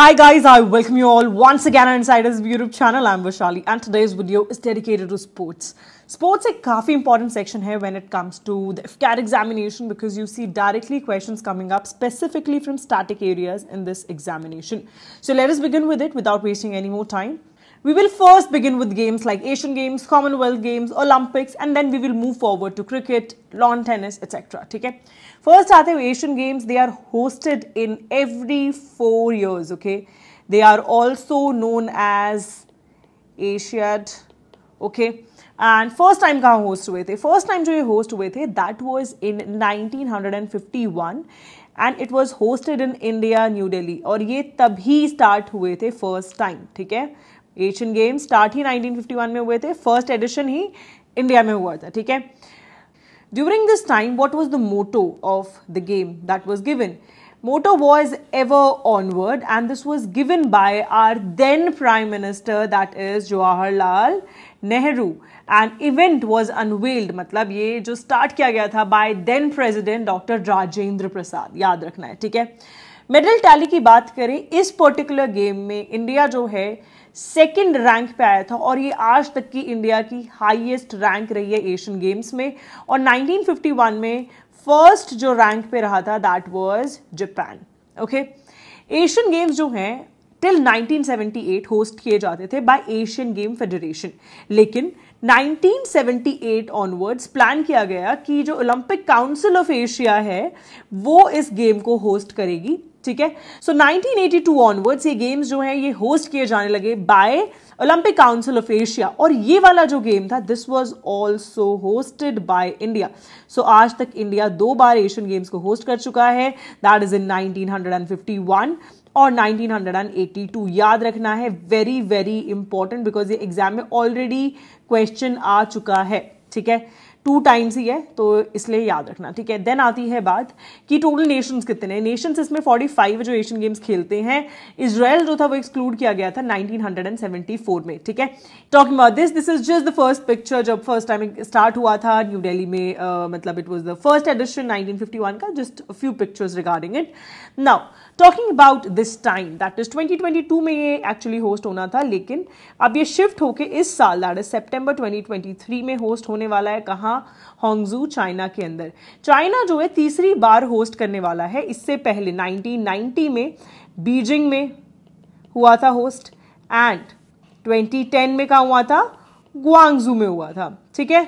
Hi guys, I welcome you all once again on Insiders YouTube channel. I'm Vishali and today's video is dedicated to sports. Sports a very important section here when it comes to the FCAT examination because you see directly questions coming up specifically from static areas in this examination. So let us begin with it without wasting any more time. We will first begin with games like Asian Games, Commonwealth Games, Olympics, and then we will move forward to cricket, lawn tennis, etc. Okay. First, are Asian Games, they are hosted in every four years. Okay. They are also known as Asiad. Okay. And first time कहाँ host हुए थे First time जो host host हुए that was in 1951 and it was hosted in India, New Delhi. Or ye tabhi start हुए थे first time. Okay. Asian games start ही 1951 में हुए थे फर्स्ट एडिशन ही इंडिया में हुआ था ठीक है during this time what was the motto of the game that was given motto was ever onward and this was given by our then prime minister that is Jawaharlal Nehru and event was unveiled मतलब ये जो start किया गया था by then president doctor Rajendra Prasad याद रखना है ठीक है मेडल टैली की बात करें इस पर्टिकुलर गेम में इंडिया जो है सेकेंड रैंक पे आया था और ये आज तक की इंडिया की हाईएस्ट रैंक रही है एशियन गेम्स में और 1951 में फर्स्ट जो रैंक पे रहा था that was Japan okay Asian games जो हैं टिल 1978 होस्ट किए जाते थे बाय एशियन गेम फेडरेशन लेकिन 1978 ऑनवर्ड्स प्लान किया गया कि जो ओलंपिक काउंसिल ऑफ एशिया है वो इस गेम को होस्ट करेगी ठीक है सो 1982 ऑनवर्ड्स ये गेम्स जो है ये होस्ट किए जाने लगे by Olympic council of Asia और ये वाला जो गेम था this was also hosted by India so आज तक इंडिया दो बार एशियन गेम्स को होस्ट कर चुका है दैट इज इन 1951 और 1982 याद रखना है वेरी वेरी इंपॉर्टेंट बिकॉज ये एग्जाम में ऑलरेडी क्वेश्चन आ चुका है ठीक है टू टाइम्स ही है तो इसलिए याद रखना ठीक है देन आती है बात कि टोटल नेशंस कितने हैं नेशंस इसमें 45 जो एशियन गेम्स खेलते हैं इसराइल जो था वो एक्सक्लूड किया गया था 1974 में ठीक है talking about this this is just the first picture जब फर्स्ट टाइम स्टार्ट हुआ था न्यू डेली में uh, मतलब it was the first edition nineteen का just few pictures regarding it now talking about this time that is 2022 में ये actually host होना था लेकिन अब ये शिफ्ट होके इस साल दैट इज सेप्टेम्बर ट्वेंटी में होस्ट होने वाला है कहाँ होंगजू चाइना के अंदर चाइना जो है तीसरी बार होस्ट करने वाला है इससे पहले 1990 में बीजिंग में हुआ था होस्ट एंड 2010 में कहा हुआ था ग्वांगजू में हुआ था ठीक है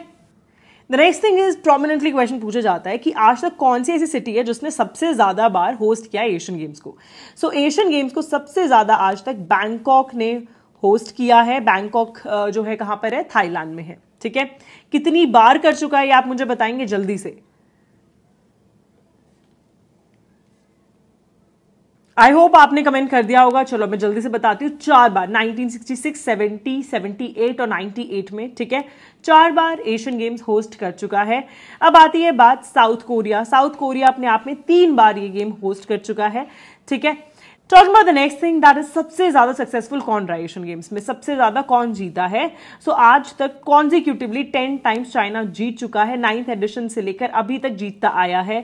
the next thing is prominently question पूछा जाता है कि आज तक कौन सी ऐसी सिटी है जिसने सबसे ज़्यादा बार होस्ट किया एशियन गेम्स को सो एशियन गेम्स को सबसे ज़्यादा आज तक बैंकॉक ने होस्ट किया है बैंकॉक जो है कहाँ पर है थाईलैंड में है ठीक है कितनी बार कर चुका है ये आप मुझे बताएंगे जल्दी से आई होप आपने कमेंट कर दिया होगा चलो मैं जल्दी से बताती हूँ चार बार 1966, 70, 78 और 98 में ठीक है चार बार एशियन गेम्स होस्ट कर चुका है अब आती है बात साउथ कोरिया साउथ कोरिया अपने आप में तीन बार ये गेम होस्ट कर चुका है ठीक है talking about the next thing that is सबसे ज्यादा सक्सेसफुल कौन रहा एशियन गेम्स में सबसे ज्यादा कौन जीता है सो so, आज तक कॉन्जिक्यूटिवली टेन टाइम्स चाइना जीत चुका है नाइन्थ एडिशन से लेकर अभी तक जीतता आया है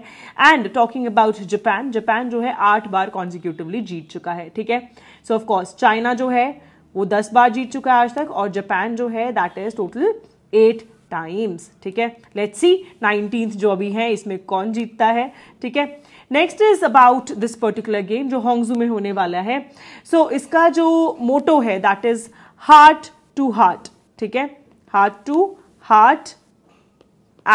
and talking about Japan Japan जो है आठ बार कॉन्जिक्यूटिवली जीत चुका है ठीक है सो ऑफकोर्स चाइना जो है वो दस बार जीत चुका है आज तक और जापान जो है that is total eight times ठीक है लेट्स सी नाइनटीन जो अभी है इसमें कौन जीतता है ठीक है next is about this particular game जो होंगजू में होने वाला है सो so, इसका जो मोटो है that is heart to heart ठीक है heart to heart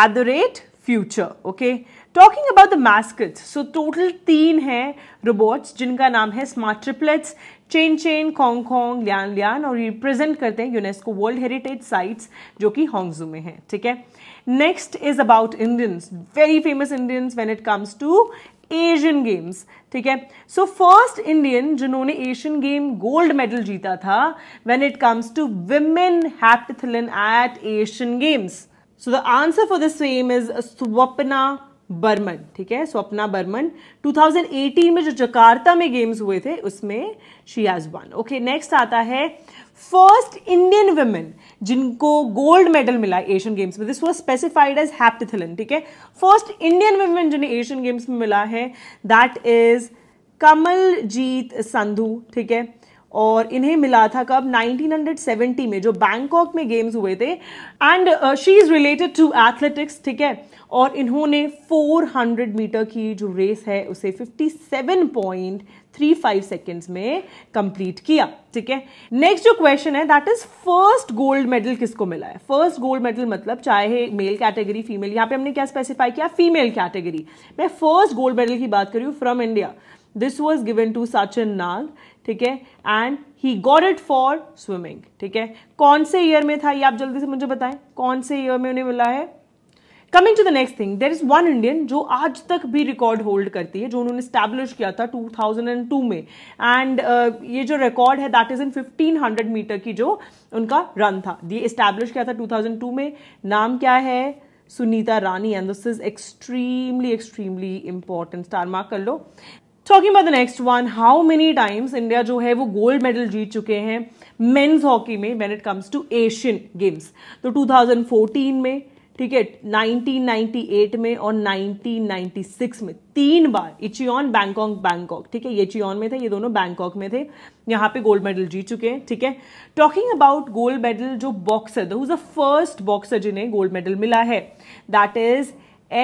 at the rate future okay talking about the mascot so total तीन हैं रोबोट्स जिनका नाम है smart triplets Chen Chen Cong Cong Lian Lian और रिप्रेजेंट करते हैं यूनेस्को वर्ल्ड हेरिटेज साइट्स जो कि होंगजू में हैं ठीक है next is about Indians very famous Indians when it comes to Asian games ठीक है सो फर्स्ट इंडियन जिन्होंने एशियन गेम गोल्ड मेडल जीता था when it comes to women heptathlon at Asian games so the answer for the same is Swapna Barman ठीक है स्वप्ना बर्मन 2018 में जो Jakarta में गेम्स हुए थे उसमें she has won okay next आता है फर्स्ट इंडियन वुमेन जिनको गोल्ड मेडल मिला एशियन गेम्स में this was specified as heptathlon ठीक है फर्स्ट इंडियन वुमेन जिन्हें एशियन गेम्स में मिला है दैट इज कमलजीत संधु ठीक है और इन्हें मिला था कब 1970 में जो बैंकॉक में गेम्स हुए थे and she is related to athletics ठीक है और इन्होंने 400 मीटर की जो रेस है उसे पॉइंट थ्री फाइव सेकेंड्स में कंप्लीट किया ठीक है नेक्स्ट जो क्वेश्चन है that is first gold medal किसको मिला है फर्स्ट गोल्ड मेडल मतलब चाहे मेल कैटेगरी फीमेल यहाँ पे हमने क्या स्पेसिफाई किया फीमेल कैटेगरी मैं फर्स्ट गोल्ड मेडल की बात करी from India this was given to Sachin Nag ठीक है and he got it for swimming ठीक है कौन से ईयर में था ये आप जल्दी से मुझे बताएं कौन से ईयर में उन्हें मिला है coming to the next thing there is one Indian जो आज तक भी रिकॉर्ड होल्ड करती है जो उन्होंने स्टैब्लिश किया था 2002 में एंड uh, ये जो रिकॉर्ड है दैट इज इन 1500 मीटर की जो उनका रन था ये स्टैब्लिश किया था 2002 में नाम क्या है Sunita Rani and this is extremely extremely important star mark कर लो talking by the next one how many times India जो है वो गोल्ड मेडल जीत चुके हैं मेन्स हॉकी में when it comes to Asian games तो 2014 में ठीक है 1998 में और 1996 में तीन बार इचियन बैंकॉक बैंकॉक ठीक है ये चियन में थे ये दोनों बैंकॉक में थे यहाँ पे गोल्ड मेडल जीत चुके हैं ठीक है टॉकिंग अबाउट गोल्ड मेडल जो बॉक्सर द फर्स्ट बॉक्सर जिन्हें गोल्ड मेडल मिला है that is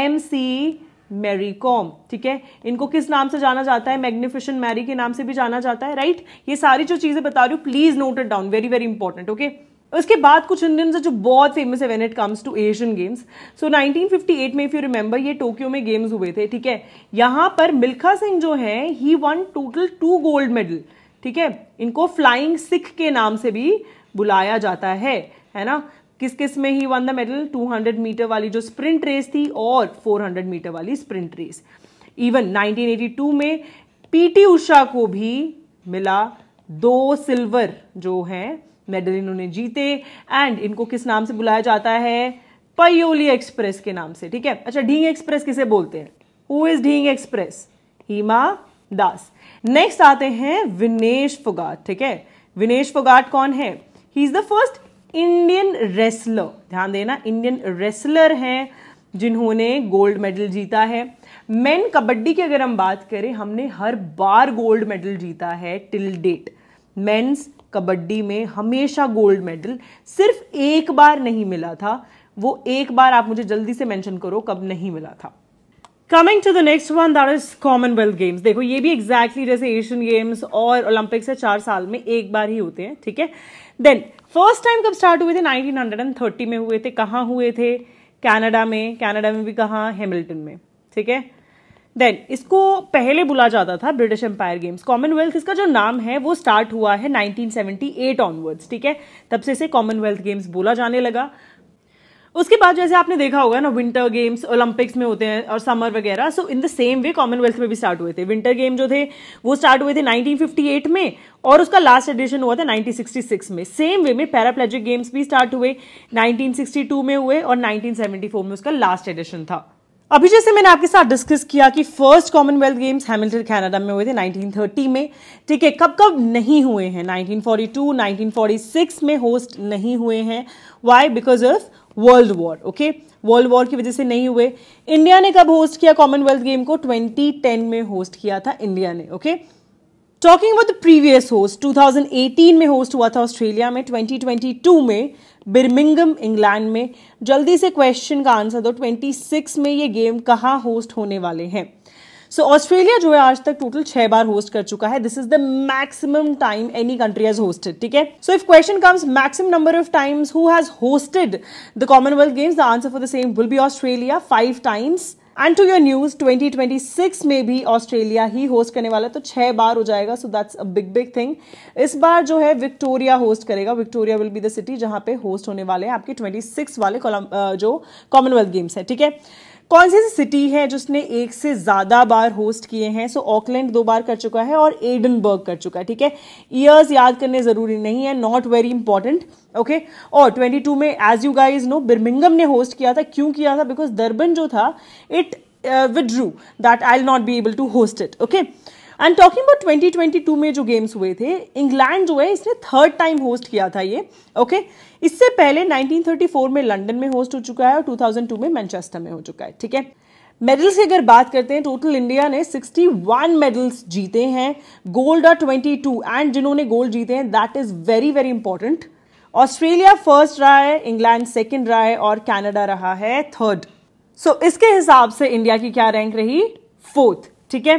M C Mary Kom ठीक है इनको किस नाम से जाना जाता है मैग्निफिशन मैरी के नाम से भी जाना जाता है राइट right? ये सारी जो चीज़ें बता रही हूँ please note it down very very important okay उसके बाद कुछ इंडियंस जो बहुत फेमस है when it comes to Asian games so 1958 में इफ यू रिमेंबर ये टोक्यो में गेम्स हुए थे ठीक है यहां पर मिल्खा सिंह जो है he won total two gold medal ठीक है इनको फ्लाइंग सिख के नाम से भी बुलाया जाता है है ना किस किस में he won the medal 200 metre वाली जो स्प्रिंट रेस थी और 400 मीटर वाली स्प्रिंट रेस इवन 1982 में पीटी उषा को भी मिला दो सिल्वर जो हैं मेडल इन्होंने जीते एंड इनको किस नाम से बुलाया जाता है पयोली एक्सप्रेस के नाम से ठीक है अच्छा ढींग एक्सप्रेस किसे बोलते हैं who is Dhing express Hima Das next आते हैं विनेश फोगाट ठीक है विनेश फोगाट कौन है he is the first Indian wrestler ध्यान देना इंडियन रेसलर हैं जिन्होंने गोल्ड मेडल जीता है मेन कबड्डी की अगर हम बात करें हमने हर बार गोल्ड मेडल जीता है टिल डेट मेन्स कबड्डी में हमेशा गोल्ड मेडल सिर्फ एक बार नहीं मिला था वो एक बार आप मुझे जल्दी से मेंशन करो कब नहीं मिला था coming to the next one that is Commonwealth games देखो ये भी एग्जैक्टली exactly जैसे एशियन गेम्स और ओलंपिक्स है चार साल में एक बार ही होते हैं ठीक है देन फर्स्ट टाइम कब स्टार्ट हुए थे 1930 में हुए थे कहाँ हुए थे कनाडा में कनाडा में भी कहाँ हैमिल्टन में ठीक है देन इसको पहले बुला जाता था ब्रिटिश एम्पायर गेम्स कॉमनवेल्थ इसका जो नाम है वो स्टार्ट हुआ है 1978 ऑनवर्ड्स ठीक है तब से इसे कॉमनवेल्थ गेम्स बोला जाने लगा उसके बाद जैसे आपने देखा होगा ना विंटर गेम्स ओलंपिक्स में होते हैं और समर वगैरह so in the same way Commonwealth में भी स्टार्ट हुए थे विंटर गेम जो थे वो स्टार्ट हुए थे 1958 में और उसका लास्ट एडिशन हुआ था 1966 में सेम वे में पैराप्लेजिक गेम्स भी स्टार्ट हुए 1962 में हुए और 1974 में उसका लास्ट एडिशन था अभी जैसे मैंने आपके साथ डिस्कस किया कि first Commonwealth games Hamilton Canada में हुए थे 1930 में ठीक है कब कब नहीं हुए हैं 1942 1946 में होस्ट नहीं हुए हैं why because of world war okay world war की वजह से नहीं हुए इंडिया ने कब होस्ट किया कॉमनवेल्थ गेम को 2010 में होस्ट किया था इंडिया ने okay okay? Talking about the previous host 2018 में होस्ट हुआ था ऑस्ट्रेलिया में 2022 में बिरमिंगम इंग्लैंड में जल्दी से क्वेश्चन का आंसर दो 26 में ये गेम कहाँ होस्ट होने वाले हैं सो so, ऑस्ट्रेलिया जो है आज तक टोटल छह बार होस्ट कर चुका है this is the maximum time any country has hosted ठीक है so if question comes maximum number of times who has hosted the Commonwealth Games the answer for the same will be Australia five times and to your news 2026 में भी Australia ही host करने वाला है तो छह बार हो जाएगा so that's a big big thing इस बार जो है विक्टोरिया होस्ट करेगा Victoria will be the city जहां पे होस्ट होने वाले हैं आपके 26 वाले जो कॉमनवेल्थ गेम्स है ठीक है कौन सी सिटी है जिसने एक से ज़्यादा बार होस्ट किए हैं सो ऑकलैंड दो बार कर चुका है और एडनबर्ग कर चुका है ठीक है ईयर्स याद करने ज़रूरी नहीं है नॉट वेरी इंपॉर्टेंट ओके और 22 में as you guys know Birmingham ने होस्ट किया था क्यों किया था बिकॉज दर्बन जो था it withdrew that I will not be able to host it okay and talking about 2022 में जो गेम्स हुए थे इंग्लैंड जो है इसने थर्ड टाइम होस्ट किया था ये ओके okay? इससे पहले 1934 में लंदन में होस्ट हो चुका है और 2002 में मैनचेस्टर में हो चुका है ठीक है मेडल्स की अगर बात करते हैं टोटल इंडिया ने 61 मेडल्स जीते हैं गोल्ड और 22 एंड जिन्होंने गोल्ड जीते हैं that is very very important Australia first रहा है इंग्लैंड सेकेंड रहा है और कैनेडा रहा है थर्ड सो so, इसके हिसाब से इंडिया की क्या रैंक रही फोर्थ ठीक है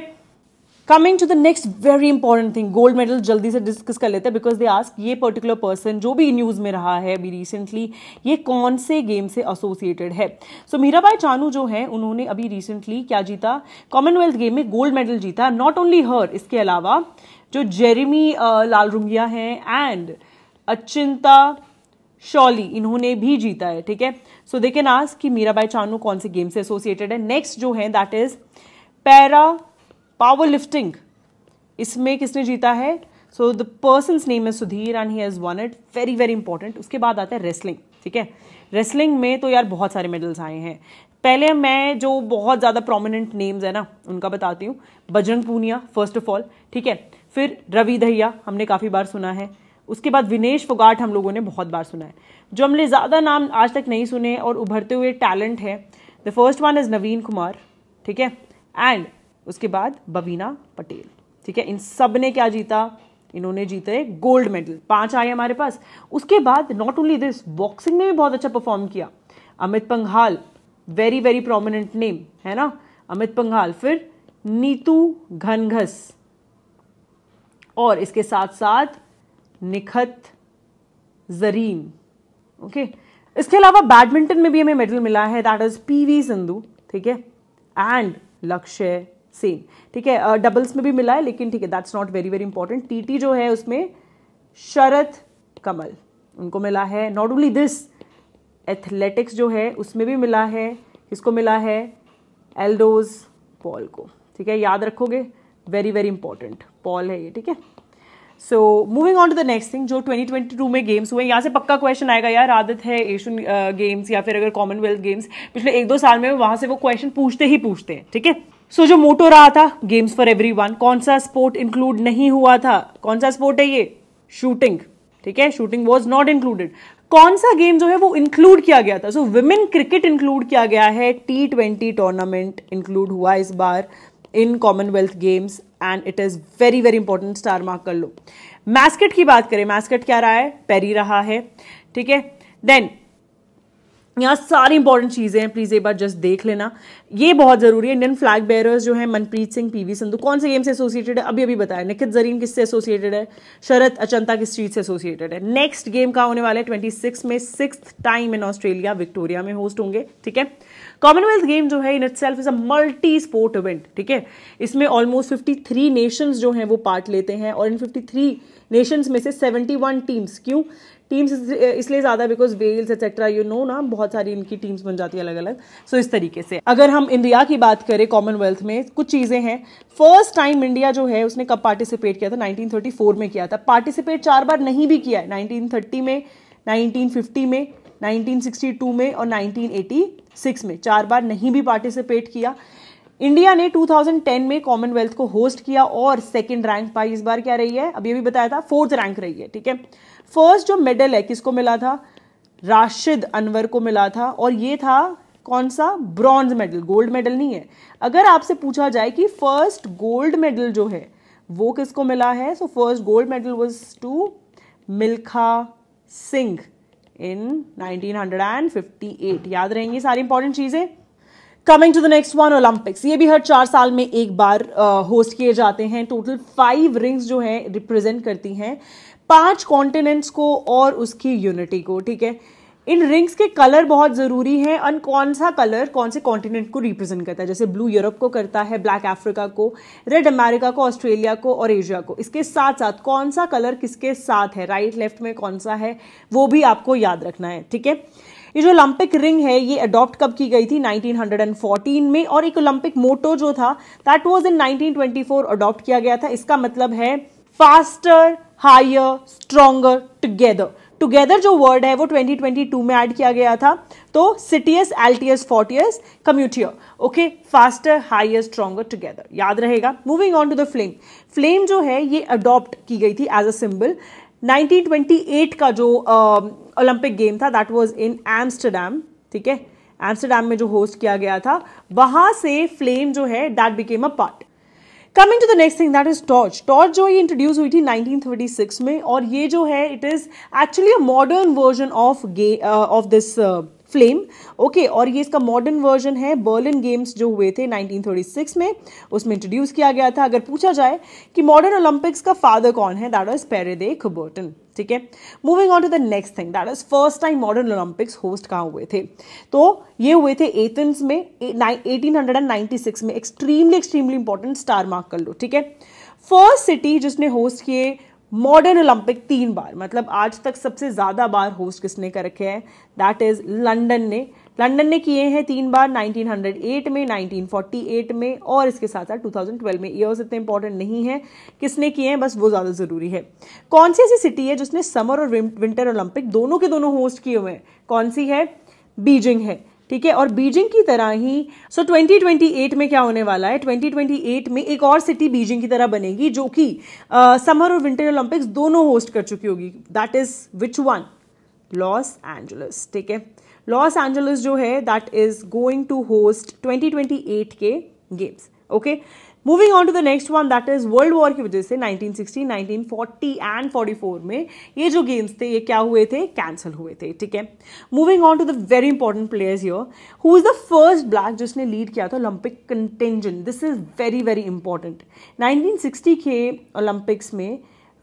coming to the next very important thing gold medal जल्दी से डिस्कस कर लेते हैं बिकॉज दे आस्क ये पर्टिकुलर पर्सन जो भी न्यूज़ में रहा है अभी रिसेंटली ये कौन से गेम से एसोसिएटेड है सो so, मीराबाई चानू जो है उन्होंने अभी रिसेंटली क्या जीता कॉमनवेल्थ गेम में गोल्ड मेडल जीता नॉट ओनली हर इसके अलावा जो जेरिमी uh, लाल रुंगिया हैं एंड अचिंता शॉली इन्होंने भी जीता है ठीक है सो दे कैन आस्क कि मीराबाई चानू कौन से गेम से एसोसिएटेड है नेक्स्ट जो है that is para power lifting इसमें किसने जीता है so the person name is Sudhir and he has won it very very important उसके बाद आता है रेसलिंग ठीक है रेसलिंग में तो यार बहुत सारे मेडल्स आए हैं पहले मैं जो बहुत ज़्यादा प्रोमिनेंट नेम्स है ना उनका बताती हूँ Bajrang Punia first of all ठीक है फिर रवि दहिया हमने काफ़ी बार सुना है उसके बाद विनेश फोगाट हम लोगों ने बहुत बार सुना है जो हमने ज़्यादा नाम आज तक नहीं सुने और उभरते हुए टैलेंट है the first one is Naveen Kumar ठीक है एंड उसके बाद बवीना पटेल ठीक है इन सब ने क्या जीता इन्होंने जीते गोल्ड मेडल पांच आए हमारे पास उसके बाद नॉट ओनली दिस बॉक्सिंग में भी बहुत अच्छा परफॉर्म किया Amit Panghal very very prominent name है ना अमित पंघाल फिर नीतू घनघस और इसके साथ साथ निखत जरीन ओके okay? इसके अलावा बैडमिंटन में भी हमें मेडल मिला है that is P V Sindhu ठीक है एंड लक्ष्य सेम ठीक है डबल्स uh, में भी मिला है लेकिन ठीक है that's not very very important TT जो है उसमें शरत कमल उनको मिला है नॉट ओनली दिस एथलेटिक्स जो है उसमें भी मिला है किसको मिला है एल्डोज पॉल को ठीक है याद रखोगे वेरी वेरी इंपॉर्टेंट पॉल है ये ठीक है so moving on to the next thing जो 2022 में गेम्स हुए यहाँ से पक्का क्वेश्चन आएगा यार आदत है एशियन गेम्स uh, या फिर अगर कॉमनवेल्थ गेम्स पिछले एक दो साल में वहाँ से वो क्वेश्चन पूछते ही पूछते हैं ठीक है सो so, जो मोटो रहा था गेम्स फॉर एवरी कौन सा स्पोर्ट इंक्लूड नहीं हुआ था कौन सा स्पोर्ट है ये शूटिंग ठीक है शूटिंग वॉज नॉट इंक्लूडेड कौन सा गेम जो है वो इंक्लूड किया गया था सो वुमेन क्रिकेट इंक्लूड किया गया है टी ट्वेंटी टूर्नामेंट इंक्लूड हुआ इस बार in Commonwealth Games and it is very very important star mark कर लो मैस्केट की बात करें मैस्केट क्या रहा है पेरी रहा है ठीक है देन यहाँ सारी इंपॉर्टेंट चीज़ें हैं प्लीज़ एक बार जस्ट देख लेना ये बहुत ज़रूरी है इंडियन फ्लैग बेयरर्स जो है मनप्रीत सिंह पीवी संधु कौन से गेम से एसोसिएटेड है अभी अभी बताया निखित जरीन किससे एसोसिएटेड है शरद अचंता किस चीज़ से एसोसिएटेड है नेक्स्ट गेम का होने वाला है ट्वेंटी सिक्स में six time in Australia Victoria में होस्ट होंगे ठीक है कॉमनवेल्थ गेम जो है in itself is a multi sport event ठीक है इसमें ऑलमोस्ट फिफ्टी थ्री नेशंस जो हैं वो पार्ट लेते हैं और इन फिफ्टी थ्री नेशंस में से सेवेंटी वन टीम्स क्यों टीम्स इसलिए ज़्यादा because Wales etcetera you know ना बहुत सारी इनकी टीम्स बन जाती है अलग अलग सो so, इस तरीके से अगर हम इंडिया की बात करें कॉमनवेल्थ में कुछ चीज़ें हैं फर्स्ट टाइम इंडिया जो है उसने कब पार्टिसिपेट किया था 1934 में किया था पार्टिसिपेट चार बार नहीं भी किया है 1930 में 1950 में 1962 में और 1986 में चार बार नहीं भी पार्टिसिपेट किया इंडिया ने 2010 में कॉमनवेल्थ को होस्ट किया और सेकंड रैंक पाई इस बार क्या रही है अब अभी भी बताया था फोर्थ रैंक रही है ठीक है फर्स्ट जो मेडल है किसको मिला था राशिद अनवर को मिला था और ये था कौन सा ब्रॉन्ज मेडल गोल्ड मेडल नहीं है अगर आपसे पूछा जाए कि फर्स्ट गोल्ड मेडल जो है वो किसको मिला है so first gold medal was to Milkha Singh in 1958 याद रहेंगी सारी इंपॉर्टेंट चीज़ें coming to the next one Olympics ये भी हर चार साल में एक बार होस्ट किए जाते हैं टोटल फाइव रिंग्स जो हैं रिप्रेजेंट करती हैं पांच कॉन्टिनेंट्स को और उसकी यूनिटी को ठीक है इन रिंग्स के कलर बहुत ज़रूरी हैं और कौन सा कलर कौन से कॉन्टिनेंट को रिप्रेजेंट करता है जैसे ब्लू यूरोप को करता है ब्लैक अफ्रीका को रेड अमेरिका को ऑस्ट्रेलिया को और एशिया को इसके साथ साथ कौन सा कलर किसके साथ है राइट right, लेफ्ट में कौन सा है वो भी आपको याद रखना है ठीक है ये जो ओलंपिक रिंग है ये अडॉप्ट कब की गई थी 1914 में और एक ओलंपिक मोटो जो था दैट वाज इन 1924 अडॉप्ट किया गया था इसका मतलब है faster higher stronger together together जो वर्ड है वो 2022 में ऐड किया गया था तो सिटीएस एल्टीएस फोर्टीएस कम्यूटियर okay faster higher stronger together याद रहेगा moving on to the flame flame जो है ये अडॉप्ट की गई थी एज अ सिंबल 1928 का जो ओलंपिक गेम था दैट वाज इन एम्स्टरडेम ठीक है एम्स्टरडैम में जो होस्ट किया गया था वहां से फ्लेम जो है that became a part coming to the next thing that is torch torch जो ये इंट्रोड्यूस हुई थी 1936 में और ये जो है it is actually a modern version of गे ऑफ दिस फ्लेम ओके और ये इसका मॉडर्न वर्जन है बर्लिन गेम्स जो हुए थे 1936 में उसमें इंट्रोड्यूस किया गया था अगर पूछा जाए कि मॉडर्न ओलंपिक्स का फादर कौन है दैट पेरे पेरेदे खुबर्टन ठीक है moving on to the next thing that is first time modern Olympics host कहाँ हुए थे तो ये हुए थे एथेंस में एटीन में extremely extremely important star mark कर लो ठीक है फर्स्ट सिटी जिसने होस्ट किए मॉडर्न ओलंपिक तीन बार मतलब आज तक सबसे ज़्यादा बार होस्ट किसने कर रखे हैं दैट इज़ लंडन ने लंडन ने किए हैं तीन बार 1908 में 1948 में और इसके साथ साथ 2012 में ईयर्स इतने इंपॉर्टेंट नहीं है किसने किए हैं बस वो ज़्यादा ज़रूरी है कौन सी ऐसी सिटी है जिसने समर और विंटर ओलंपिक दोनों के दोनों होस्ट किए हुए हैं कौन सी है बीजिंग है ठीक है और बीजिंग की तरह ही सो so 2028 में क्या होने वाला है 2028 में एक और सिटी बीजिंग की तरह बनेगी जो कि समर और विंटर ओलंपिक्स दोनों होस्ट कर चुकी होगी that is which one Los Angeles ठीक है लॉस एंजलिस जो है that is going to host 2028 के games okay okay? Moving on to the next one that is world war की वजह से 1960, 1940 एंड 44 में ये जो गेम्स थे ये क्या हुए थे कैंसिल हुए थे ठीक है moving on to the very important players your who is the first black जिसने लीड किया था Olympic contingent this is very very important nineteen के ओलंपिक्स में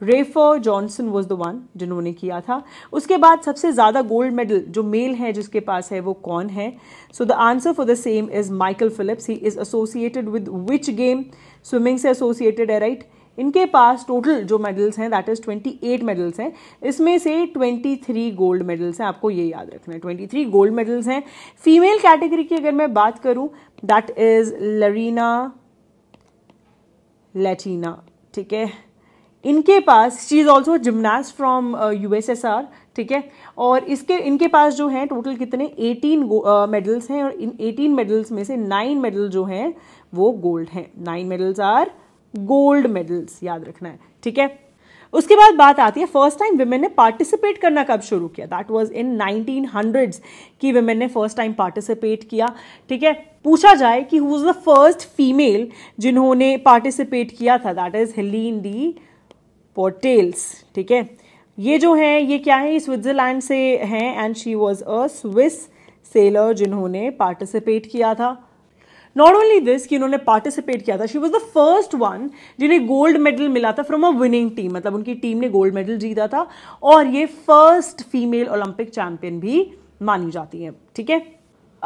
Rafer Johnson was the one जिन्होंने किया था उसके बाद सबसे ज़्यादा गोल्ड मेडल जो मेल है जिसके पास है वो कौन है so the answer for the same is Michael Phelps he is associated with which game swimming से एसोसिएटेड है राइट right? इनके पास टोटल जो मेडल्स हैं दैट इज़ 28 मेडल्स हैं इसमें से 23 गोल्ड मेडल्स हैं आपको ये याद रखना है 23 गोल्ड मेडल्स हैं फीमेल कैटेगरी की अगर मैं बात करूं दैट इज़ लरीना लेटीना ठीक है इनके पास she is also gymnast from U ठीक है और इसके इनके पास जो हैं टोटल कितने 18 मेडल्स uh, हैं और इन 18 मेडल्स में से नाइन मेडल जो हैं वो गोल्ड हैं nine medals are gold medals याद रखना है ठीक है उसके बाद बात आती है फर्स्ट टाइम वेमेन ने पार्टिसिपेट करना कब शुरू किया दैट वाज इन 1900s की वेमेन ने फर्स्ट टाइम पार्टिसिपेट किया ठीक है पूछा जाए कि who is the first female जिन्होंने पार्टिसिपेट किया था that is Helene de Portales ठीक है ये जो है ये क्या है स्विट्जरलैंड से हैं and she was a Swiss sailor जिन्होंने पार्टिसिपेट किया था नॉट ओनली दिस कि उन्होंने पार्टिसिपेट किया था she was the first one जिन्हें गोल्ड मेडल मिला था फ्रॉम अ विनिंग टीम मतलब उनकी टीम ने गोल्ड मेडल जीता था और ये फर्स्ट फीमेल ओलंपिक चैंपियन भी मानी जाती है ठीक है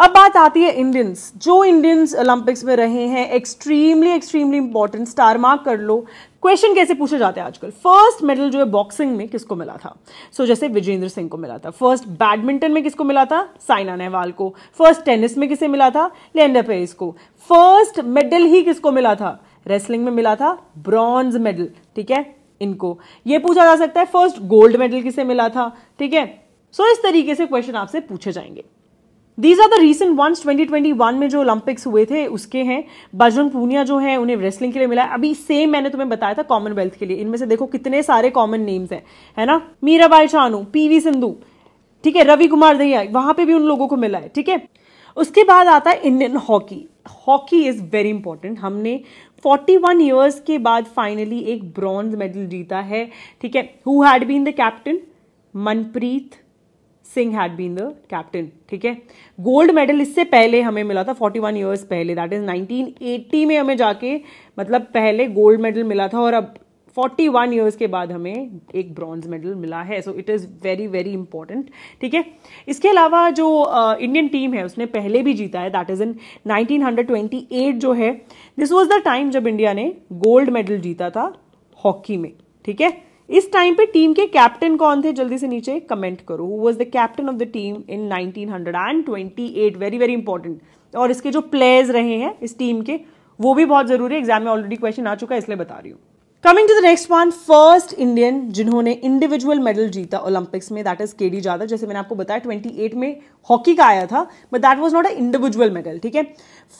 अब बात आती है इंडियंस जो इंडियंस ओलंपिक्स में रहे हैं extremely extremely important star mark कर लो क्वेश्चन कैसे पूछे जाते हैं आजकल फर्स्ट मेडल जो है बॉक्सिंग में किसको मिला था सो so, जैसे विजेंद्र सिंह को मिला था फर्स्ट बैडमिंटन में किसको मिला था साइना नेहवाल को फर्स्ट टेनिस में किसे मिला था लेंडर पेस को फर्स्ट मेडल ही किसको मिला था रेसलिंग में मिला था ब्रॉन्ज मेडल ठीक है इनको ये पूछा जा सकता है फर्स्ट गोल्ड मेडल किसे मिला था ठीक है सो so, इस तरीके से क्वेश्चन आपसे पूछे जाएंगे these are the recent ones 2021 में जो ओलंपिक्स हुए थे उसके हैं बजरंग पूनिया जो है उन्हें रेसलिंग के लिए मिला अभी सेम मैंने तुम्हें बताया था कॉमनवेल्थ के लिए इनमें से देखो कितने सारे कॉमन नेम्स हैं है ना मीराबाई चानू पीवी सिंधु ठीक है रवि कुमार दहिया वहां पे भी उन लोगों को मिला है ठीक है उसके बाद आता है Indian hockey hockey is very important हमने 41 ईयर्स के बाद फाइनली एक ब्रॉन्ज मेडल जीता है ठीक है who had been the captain Manpreet Singh had been the captain ठीक है गोल्ड मेडल इससे पहले हमें मिला था 41 ईयर्स पहले दैट इज 1980 में हमें जाके मतलब पहले गोल्ड मेडल मिला था और अब 41 ईयर्स के बाद हमें एक ब्रॉन्ज मेडल मिला है so it is very very important ठीक है इसके अलावा जो इंडियन uh, टीम है उसने पहले भी जीता है दैट इज़ इन 1928 जो है दिस वॉज द टाइम जब इंडिया ने गोल्ड मेडल जीता था हॉकी में ठीक है इस टाइम पे टीम के कैप्टन कौन थे जल्दी से नीचे कमेंट करो who was the captain of the team in 1928 very very important और इसके जो प्लेयर्स रहे हैं इस टीम के वो भी बहुत जरूरी है एग्जाम में ऑलरेडी क्वेश्चन आ चुका है इसलिए बता रही हूँ coming to the next one first Indian जिन्होंने इंडिविजुअल मेडल जीता ओलंपिक्स में that is K D Jadhav जैसे मैंने आपको बताया ट्वेंटी एट में हॉकी का आया था but that was not a individual medal ठीक है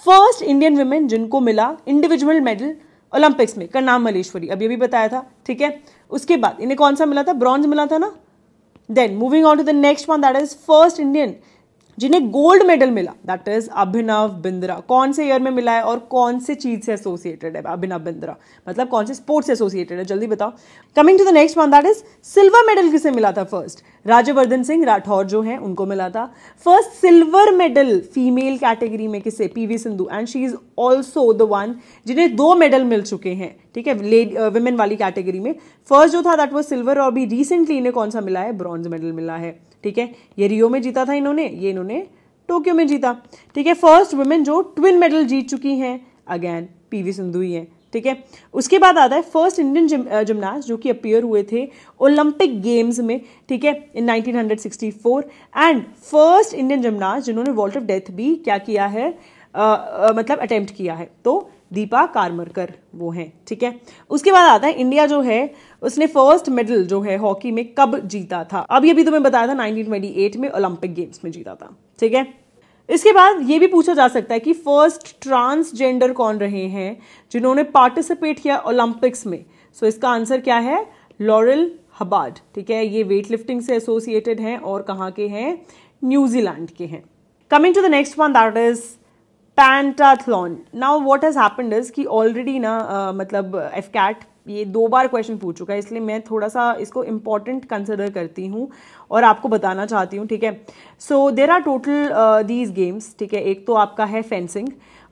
फर्स्ट इंडियन वुमेन जिनको मिला इंडिविजुअल मेडल ओलंपिक्स में करनाम मलेश्वरी अभी अभी बताया था ठीक है उसके बाद इन्हें कौन सा मिला था ब्रॉन्ज मिला था ना then moving on to the next one that is first Indian जिन्हें गोल्ड मेडल मिला दैट इज अभिनव बिंद्रा कौन से ईयर में मिला है और कौन से चीज से एसोसिएटेड है अभिनव बिंद्रा मतलब कौन से स्पोर्ट्स से एसोसिएटेड है जल्दी बताओ coming to the next one that is silver medal किसे मिला था फर्स्ट राज्यवर्धन सिंह राठौर जो है उनको मिला था first silver medal female category में किसे P V Sindhu and she is also the one जिन्हें दो मेडल मिल चुके हैं ठीक है वुमेन uh, वाली कैटेगरी में फर्स्ट जो था दैट वॉज सिल्वर और अभी रिसेंटली इन्हें कौन सा मिला है ब्रॉन्ज मेडल मिला है ठीक है ये रियो में जीता था इन्होंने ये इन्होंने टोक्यो में जीता ठीक है फर्स्ट वुमेन जो ट्विन मेडल जीत चुकी हैं अगैन पीवी सिंधु ही है ठीक है उसके बाद आता है फर्स्ट इंडियन जिमनास्ट जो कि अपियर हुए थे ओलंपिक गेम्स में ठीक है in 1964 and first Indian gymnast जिन्होंने वॉल्ट ऑफ डेथ भी क्या किया है मतलब अटेम्प्ट किया है तो दीपा कारमरकर वो है ठीक है उसके बाद आता है इंडिया जो है उसने फर्स्ट मेडल जो है हॉकी में कब जीता था अब ये भी तुम्हें तो बताया था 1928 में ओलंपिक गेम्स में जीता था ठीक है इसके बाद ये भी पूछा जा सकता है कि फर्स्ट ट्रांसजेंडर कौन रहे हैं जिन्होंने पार्टिसिपेट किया ओलंपिक्स में सो so, इसका आंसर क्या है लॉरल हबार्ड ठीक है ये वेट लिफ्टिंग से एसोसिएटेड हैं और कहाँ के हैं न्यूजीलैंड के हैं coming to the next one that is pentathlon now what has happened is कि ऑलरेडी ना uh, मतलब एफ कैट ये दो बार क्वेश्चन पूछ चुका है इसलिए मैं थोड़ा सा इसको इंपॉर्टेंट कंसिडर करती हूँ और आपको बताना चाहती हूँ ठीक है so there are total these games ठीक है एक तो आपका है फेंसिंग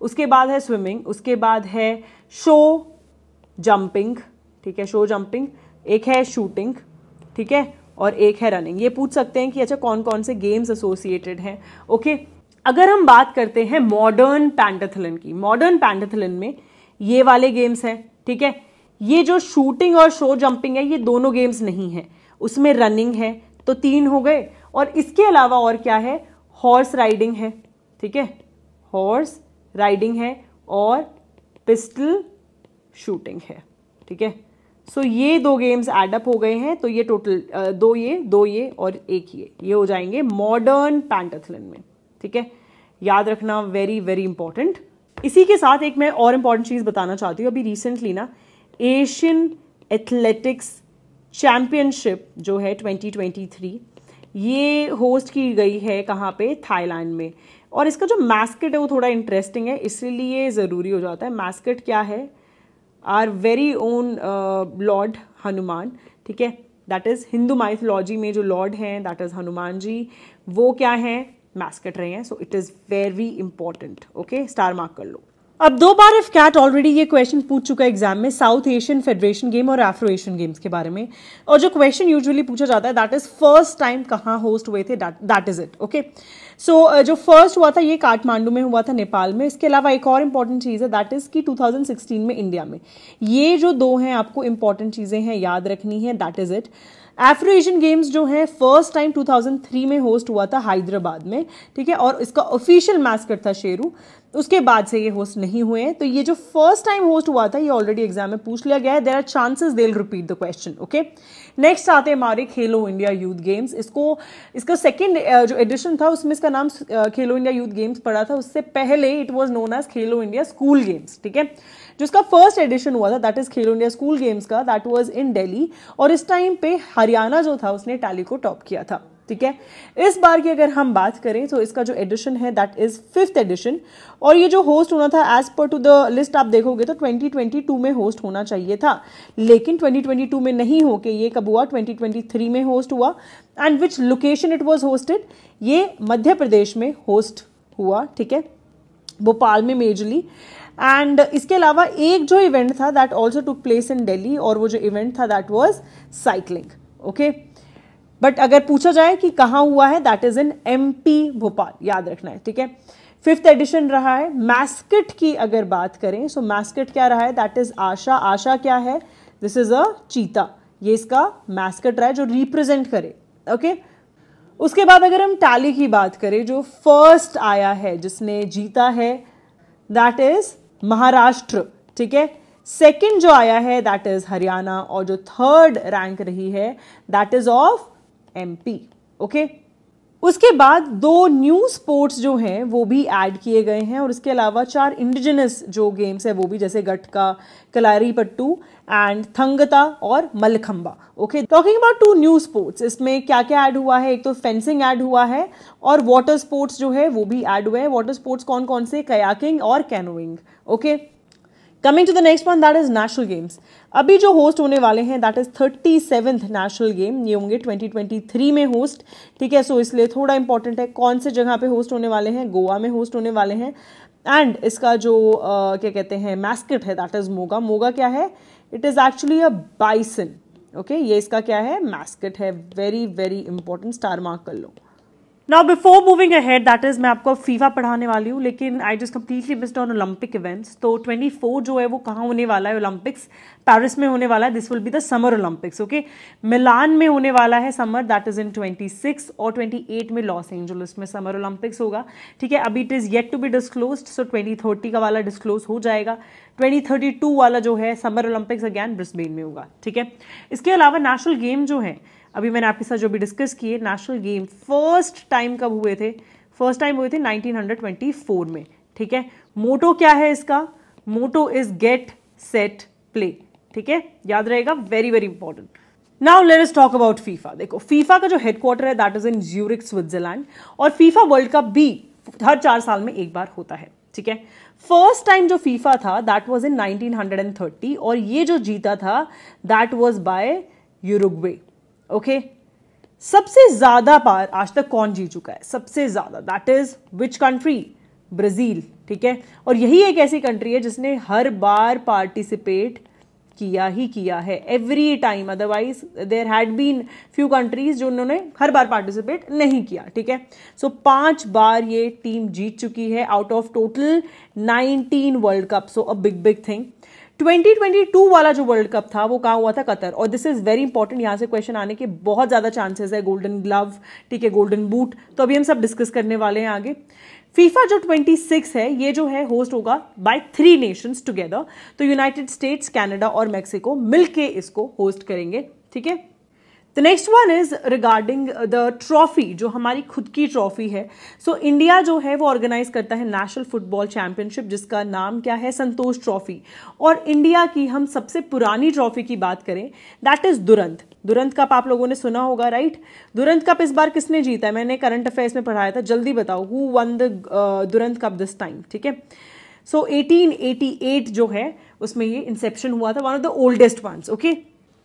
उसके बाद है स्विमिंग उसके बाद है शो जंपिंग ठीक है शो जंपिंग एक है शूटिंग ठीक है और एक है रनिंग ये पूछ सकते हैं कि अच्छा कौन कौन से गेम्स एसोसिएटेड हैं ओके okay? अगर हम बात करते हैं मॉडर्न पैंटाथलन की मॉडर्न पैंटाथलन में ये वाले गेम्स हैं ठीक है ये जो शूटिंग और शो जंपिंग है ये दोनों गेम्स नहीं है उसमें रनिंग है तो तीन हो गए और इसके अलावा और क्या है हॉर्स राइडिंग है ठीक है हॉर्स राइडिंग है और पिस्टल शूटिंग है ठीक है सो so, ये दो गेम्स एडअप हो गए हैं तो ये टोटल दो ये दो ये और एक ये ये हो जाएंगे मॉडर्न पैंटाथलन में ठीक है याद रखना वेरी वेरी इंपॉर्टेंट इसी के साथ एक मैं और इम्पॉर्टेंट चीज़ बताना चाहती हूँ अभी रिसेंटली ना एशियन एथलेटिक्स चैम्पियनशिप जो है 2023 ये होस्ट की गई है कहाँ पे थाईलैंड में और इसका जो मैस्केट है वो थोड़ा इंटरेस्टिंग है इसलिए ज़रूरी हो जाता है मैस्केट क्या है our very own lord Hanuman ठीक है दैट इज़ हिंदू माइथोलॉजी में जो लॉर्ड हैं दैट इज़ हनुमान जी वो क्या हैं मैस कट रहे हैं so it is very important okay star mark कर लो अब दो बार इफ कैट ऑलरेडी ये क्वेश्चन पूछ चुका है एग्जाम में साउथ एशियन फेडरेशन गेम और एफ्रो एशियन गेम्स के बारे में और जो क्वेश्चन यूजुअली पूछा जाता है दैट इज फर्स्ट टाइम कहाँ होस्ट हुए थे that is it okay so जो फर्स्ट हुआ था ये काठमांडू में हुआ था नेपाल में इसके अलावा एक और इम्पॉर्टेंट चीज़ है दैट इज़ की 2016 में इंडिया में ये जो दो हैं आपको इंपॉर्टेंट चीज़ें हैं याद रखनी है that is it Afro Asian games जो है फर्स्ट टाइम 2003 में होस्ट हुआ था हैदराबाद में ठीक है और इसका ऑफिशियल मैस्कट था शेरू उसके बाद से ये होस्ट नहीं हुए हैं तो ये जो फर्स्ट टाइम होस्ट हुआ था ये ऑलरेडी एग्जाम में पूछ लिया गया है there are chances they repeat the question okay next आते हैं हमारे खेलो इंडिया यूथ गेम्स इसको इसका सेकेंड जो एडिशन था उसमें इसका नाम खेलो इंडिया यूथ गेम्स पड़ा था उससे पहले it was known as Khelo India school games ठीक है जिसका फर्स्ट एडिशन हुआ था that is Khelo India school games का दैट वॉज इन डेली और इस टाइम पे हरियाणा जो था उसने टैली को टॉप किया था ठीक है इस बार की अगर हम बात करें तो इसका जो एडिशन है दैट इज फिफ्थ एडिशन और ये जो होस्ट होना था as per to the list आप देखोगे तो 2022 में होस्ट होना चाहिए था लेकिन 2022 में नहीं होके ये कब हुआ 2023 में होस्ट हुआ and which location it was hosted ये मध्य प्रदेश में होस्ट हुआ ठीक है भोपाल में मेजरली एंड इसके अलावा एक जो इवेंट था that also took place in Delhi और वो जो इवेंट था that was cycling okay but अगर पूछा जाए कि कहाँ हुआ है that is in M P Bhopal याद रखना है ठीक है फिफ्थ एडिशन रहा है मैस्किट की अगर बात करें सो so मैस्किट क्या रहा है दैट इज आशा आशा क्या है दिस इज अ चीता ये इसका मैस्कट रहा है जो रिप्रेजेंट करे ओके okay? उसके बाद अगर हम टैली की बात करें जो फर्स्ट आया है जिसने जीता है दैट इज महाराष्ट्र ठीक है सेकंड जो आया है दैट इज हरियाणा और जो थर्ड रैंक रही है that is of MP okay उसके बाद दो न्यू स्पोर्ट्स जो हैं वो भी ऐड किए गए हैं और इसके अलावा चार इंडिजिनस जो गेम्स है वो भी जैसे गटका कलारी पट्टू एंड थंगता और Mallakhamba okay talking about two new sports इसमें क्या क्या ऐड हुआ है एक तो फेंसिंग ऐड हुआ है और वाटर स्पोर्ट्स जो है वो भी ऐड हुए हैं वाटर स्पोर्ट्स कौन कौन से कयाकिंग और canoeing okay okay? Coming to the next one that is national games अभी जो होस्ट होने वाले हैं that is thirty seventh national game ये होंगे 2023 में होस्ट ठीक है सो so इसलिए थोड़ा इंपॉर्टेंट है कौन से जगह पे होस्ट होने वाले हैं गोवा में होस्ट होने वाले हैं एंड इसका जो uh, क्या कहते हैं मैस्किट है दैट इज मोगा मोगा क्या है it is actually a bison okay ये इसका क्या है मैस्किट है very very important star mark कर लो now before moving ahead that is मैं आपको फीफा पढ़ाने वाली हूँ लेकिन I just completely missed on Olympic events तो 24 जो है वो कहाँ होने वाला है ओलंपिक्स पेरिस में होने वाला है this will be the summer Olympics okay Milan में होने वाला है समर दैट इज इन 26 और 28 में लॉस एंजल्स में समर ओलंपिक्स होगा ठीक है अभी it is yet to be disclose so twenty का वाला डिस्क्लोज हो जाएगा ट्वेंटी वाला जो है समर ओलंपिक्स अगैन ब्रिस्बेन में होगा ठीक है इसके अलावा नेशनल गेम जो है अभी मैंने आपके साथ जो भी डिस्कस किए नेशनल गेम फर्स्ट टाइम कब हुए थे फर्स्ट टाइम हुए थे 1924 में ठीक है मोटो क्या है इसका motto is get set play ठीक है याद रहेगा very very important now let us talk about FIFA देखो फीफा का जो हेडक्वार्टर है that is in Zurich Switzerland और फीफा वर्ल्ड कप भी हर चार साल में एक बार होता है ठीक है फर्स्ट टाइम जो फीफा था दैट वॉज इन नाइनटीन और ये जो जीता था that was by Uruguay okay सबसे ज्यादा बार आज तक कौन जीत चुका है सबसे ज्यादा that is which country Brazil ठीक है और यही एक ऐसी कंट्री है जिसने हर बार पार्टिसिपेट किया ही किया है every time otherwise there had been few countries जो उन्होंने हर बार पार्टिसिपेट नहीं किया ठीक है सो so, पांच बार ये टीम जीत चुकी है out of total 19 world cup so a big big thing 2022 वाला जो वर्ल्ड कप था वो कहाँ हुआ था कतर और दिस इज़ वेरी इंपॉर्टेंट यहाँ से क्वेश्चन आने के बहुत ज़्यादा चांसेस है गोल्डन ग्लव ठीक है गोल्डन बूट तो अभी हम सब डिस्कस करने वाले हैं आगे फीफा जो 26 है ये जो है होस्ट होगा बाय थ्री नेशंस टुगेदर तो यूनाइटेड स्टेट्स कैनेडा और मैक्सिको मिलके इसको होस्ट करेंगे ठीक है the next one is regarding the trophy जो हमारी खुद की ट्रॉफी है सो so, इंडिया जो है वो ऑर्गेनाइज करता है नेशनल फुटबॉल चैंपियनशिप जिसका नाम क्या है संतोष ट्रॉफी और इंडिया की हम सबसे पुरानी ट्रॉफी की बात करें that is Durand Durand cup आप लोगों ने सुना होगा राइट दुरंत कप इस बार किसने जीता है मैंने करंट अफेयर्स में पढ़ाया था जल्दी बताओ who won the Durand cup this time ठीक है सो 1888 जो है उसमें ये इंसेप्शन हुआ था one of the oldest ones okay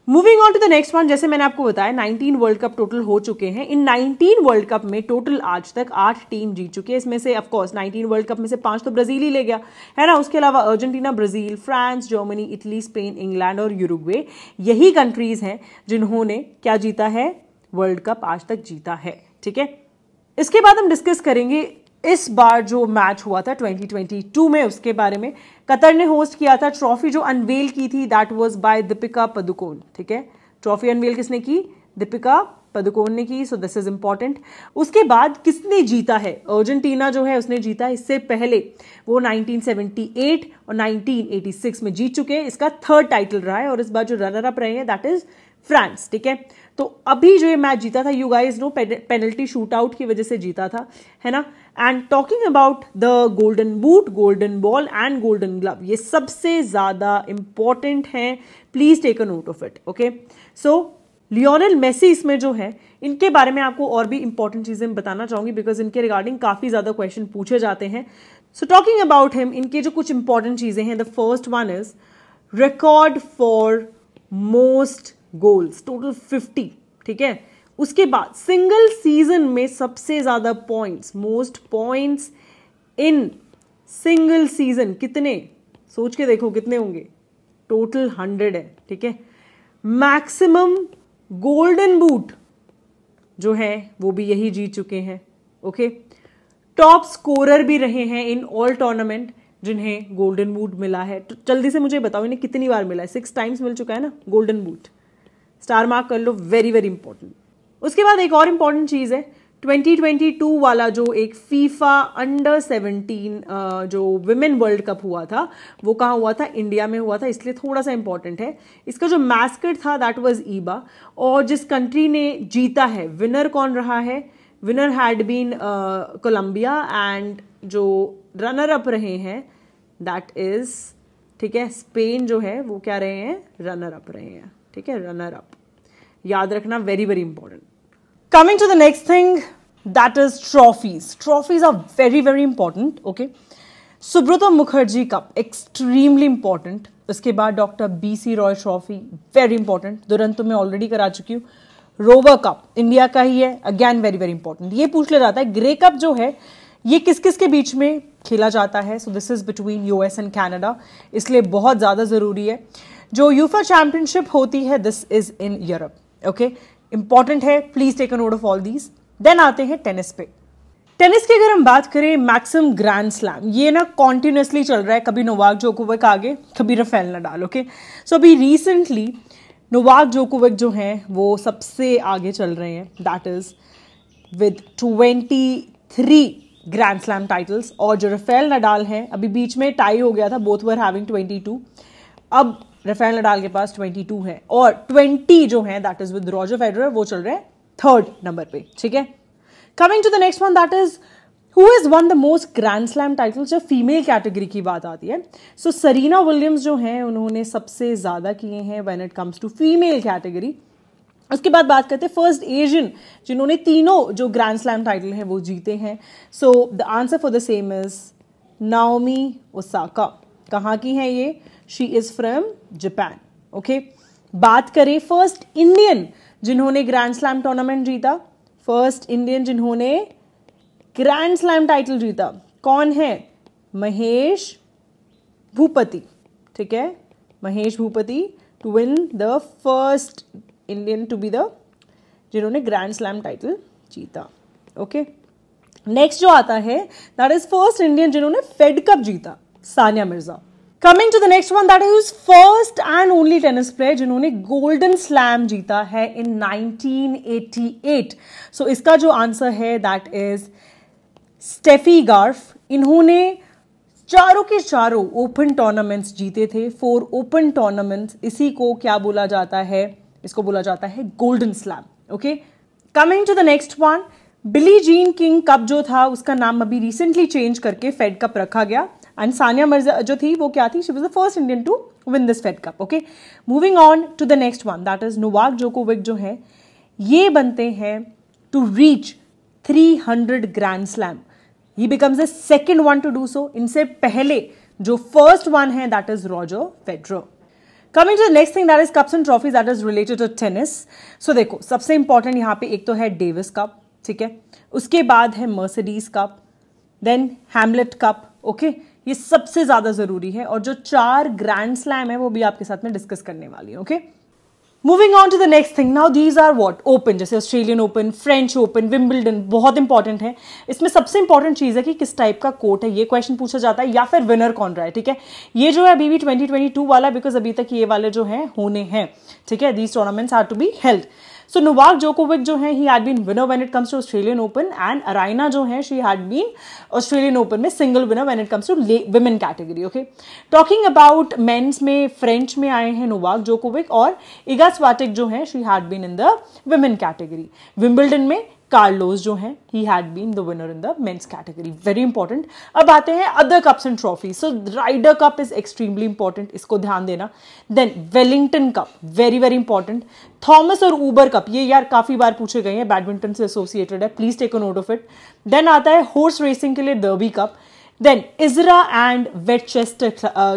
moving on to the next one जैसे मैंने आपको बताया 19 वर्ल्ड कप टोटल हो चुके हैं इन 19 वर्ल्ड कप में टोटल आज तक आठ टीम जीत चुकी है इसमें से ऑफ कोर्स 19 वर्ल्ड कप में से पांच तो ब्राजील ही ले गया है ना उसके अलावा Argentina Brazil France Germany Italy Spain England और यूरुग्वे यही कंट्रीज हैं जिन्होंने क्या जीता है वर्ल्ड कप आज तक जीता है ठीक है इसके बाद हम डिस्कस करेंगे इस बार जो मैच हुआ था 2022 में उसके बारे में कतर ने होस्ट किया था ट्रॉफी जो अनवेल की थी that was by Deepika Padukone ठीक है ट्रॉफी अनवेल किसने की दीपिका पदुकोण ने की सो दिस इज इंपॉर्टेंट उसके बाद किसने जीता है अर्जेंटीना जो है उसने जीता है इससे पहले वो 1978 और 1986 में जीत चुके हैं इसका थर्ड टाइटल रहा है और इस बार जो रनर अप रहे हैं दैट इज फ्रांस ठीक है तो अभी जो ये मैच जीता था you guys know penalty shoot out की वजह से जीता था है ना and talking about the golden boot golden ball and golden glove ये सबसे ज़्यादा इंपॉर्टेंट हैं please take a note of it okay so Lionel Messi इसमें जो है इनके बारे में आपको और भी इंपॉर्टेंट चीज़ें बताना चाहूंगी बिकॉज इनके रिगार्डिंग काफ़ी ज़्यादा क्वेश्चन पूछे जाते हैं सो टॉकिंग अबाउट हिम इनके जो कुछ इंपॉर्टेंट चीज़ें हैं the first one is record for most goals total fifty ठीक है उसके बाद सिंगल सीजन में सबसे ज़्यादा points most points in single season कितने सोच के देखो कितने होंगे टोटल हंड्रेड है ठीक है मैक्सिमम गोल्डन बूट जो है वो भी यही जीत चुके हैं ओके टॉप स्कोरर भी रहे हैं इन ऑल टूर्नामेंट जिन्हें गोल्डन बूट मिला है तो जल्दी से मुझे बताओ इन्हें कितनी बार मिला है सिक्स टाइम्स मिल चुका है ना गोल्डन बूट स्टार मार्क कर लो वेरी वेरी इंपॉर्टेंट उसके बाद एक और इम्पॉर्टेंट चीज़ है 2022 वाला जो एक फीफा अंडर 17 जो विमेन वर्ल्ड कप हुआ था वो कहाँ हुआ था इंडिया में हुआ था इसलिए थोड़ा सा इंपॉर्टेंट है इसका जो मैस्कट था दैट वाज ईबा और जिस कंट्री ने जीता है विनर कौन रहा है winner had been Colombia and जो रनर अप रहे हैं दैट इज ठीक है स्पेन जो है वो क्या रहे हैं रनर अप रहे हैं ठीक है रनर अप याद रखना very very important coming to the next thing that is trophies trophies are very very important okay Subroto Mukherjee cup extremely important उसके बाद doctor B C Roy trophy very important Durand तो मैं ऑलरेडी करा चुकी हूँ रोवर कप इंडिया का ही है again very very important ये पूछ लिया जाता है ग्रे कप जो है ये किस किस के बीच में खेला जाता है so this is between U S and Canada इसलिए बहुत ज़्यादा ज़रूरी है जो यूफा चैम्पियनशिप होती है this is in Europe okay important है please take a note of all these then आते हैं टेनिस पे टेनिस की अगर हम बात करें मैक्सिम ग्रैंड स्लैम ये ना कॉन्टिन्यूसली चल रहा है कभी नोवाक जोकोविक आगे कभी रफेल नडाल ओके सो अभी रिसेंटली नोवाक जोकोविक जो हैं वो सबसे आगे चल रहे हैं that is with twenty three grand slam titles और जो रफेल नडाल हैं अभी बीच में टाई हो गया था both were having twenty two अब रफेल नडाल के पास 22 है और 20 जो है that is with Roger Federer वो चल रहे हैं थर्ड नंबर पे ठीक है coming to the next one that is who is won the most grand slam title जब फीमेल कैटेगरी की बात आती है सो सरीना विलियम्स जो हैं उन्होंने सबसे ज़्यादा किए हैं when it comes to female category उसके बाद बात करते हैं फर्स्ट एशियन जिन्होंने तीनों जो ग्रैंड स्लैम टाइटल हैं वो जीते हैं so the answer for the same is Naomi Osaka कहाँ की हैं ये she is from Japan okay बात करें फर्स्ट इंडियन जिन्होंने ग्रैंड स्लैम टूर्नामेंट जीता फर्स्ट इंडियन जिन्होंने ग्रैंड स्लैम टाइटल जीता कौन है महेश भूपति ठीक है Mahesh Bhupathi to win the first Indian to be the जिन्होंने ग्रैंड स्लैम टाइटल जीता ओके नेक्स्ट जो आता है दैट इज फर्स्ट इंडियन जिन्होंने फेड कप जीता Sania Mirza coming to the next one that is first and only tennis player जिन्होंने golden slam जीता है इन 1988 सो so, इसका जो आंसर है दैट इज स्टेफी गार्फ इन्होंने चारों के चारों ओपन टूर्नामेंट्स जीते थे फोर ओपन टूर्नामेंट्स इसी को क्या बोला जाता है इसको बोला जाता है golden slam okay coming to the next one Billie Jean King cup जो था उसका नाम अभी रिसेंटली चेंज करके फेड कप रखा गया एंड सानिया मिर्जा जो थी वो क्या थी she was the first Indian to win this Fed cup okay moving on to the next one that is Novak Djokovic जो है ये बनते हैं to reach 300 grand slam he becomes the second one to do so इनसे पहले जो first one है that is Roger Federer coming to the next thing that is cups and trophy that is related to tennis so देखो सबसे important यहाँ पे एक तो है डेविस कप ठीक है उसके बाद है Mercedes cup then Hamlet cup okay okay? ये सबसे ज़्यादा ज़रूरी है और जो चार ग्रैंड स्लैम है वो भी आपके साथ में डिस्कस करने वाली है okay moving on to the next thing now these are what open जैसे Australian open French open Wimbledon बहुत इंपॉर्टेंट है इसमें सबसे इंपॉर्टेंट चीज़ है कि किस टाइप का कोर्ट है ये क्वेश्चन पूछा जाता है या फिर विनर कौन रहा है ठीक है ये जो है अभी भी ट्वेंटी ट्वेंटी टू वाला बिकॉज अभी तक ये वाले जो है होने हैं ठीक है these tournaments are to be held so Novak Djokovic जो है he had been winner when it comes to Australian open and Aryna जो है she had been Australian open में single winner when it comes to women category okay talking about men's में French में आए हैं Novak Djokovic और इगा Swiatek जो है she had been in the women category Wimbledon में कार्लोस जो हैं he had been the winner in the men's category very important अब आते हैं other cups and trophy so Ryder cup is extremely important इसको ध्यान देना then Wellington cup very very important Thomas और ऊबर कप ये यार काफ़ी बार पूछे गए हैं बैडमिंटन से एसोसिएटेड है please take a note of it then आता है हॉर्स रेसिंग के लिए derby cup then Ezra and वेट चेस्ट